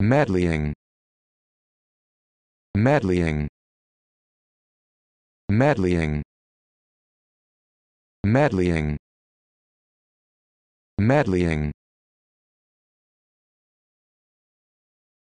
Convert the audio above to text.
Medleying. Medleying. Medleying. Medleying. Medleying.